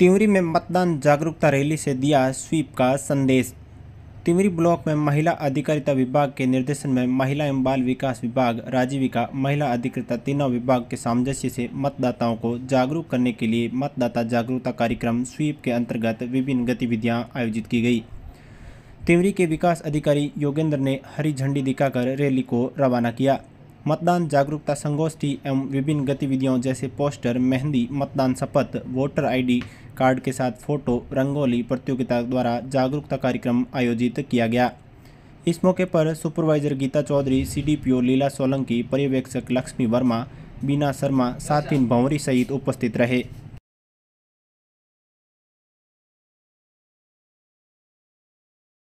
तिवरी में मतदान जागरूकता रैली से दिया स्वीप का संदेश तिवरी ब्लॉक में महिला अधिकारिता विभाग के निर्देशन में महिला एवं बाल विकास विभाग राजीविका महिला अधिकारिता तीनों विभाग के सामंजस्य से मतदाताओं को जागरूक करने के लिए मतदाता जागरूकता कार्यक्रम स्वीप के अंतर्गत विभिन्न गतिविधियां आयोजित की गई तिवरी के विकास अधिकारी योगेंद्र ने हरी झंडी दिखाकर रैली को रवाना किया मतदान जागरूकता संगोष्ठी एवं विभिन्न गतिविधियों जैसे पोस्टर मेहंदी मतदान शपथ वोटर आईडी कार्ड के साथ फोटो रंगोली प्रतियोगिता द्वारा जागरूकता कार्यक्रम आयोजित किया गया इस मौके पर सुपरवाइजर गीता चौधरी सीडीपीओ लीला सोलंकी पर्यवेक्षक लक्ष्मी वर्मा बीना शर्मा सातिन भंवरी सहित उपस्थित रहे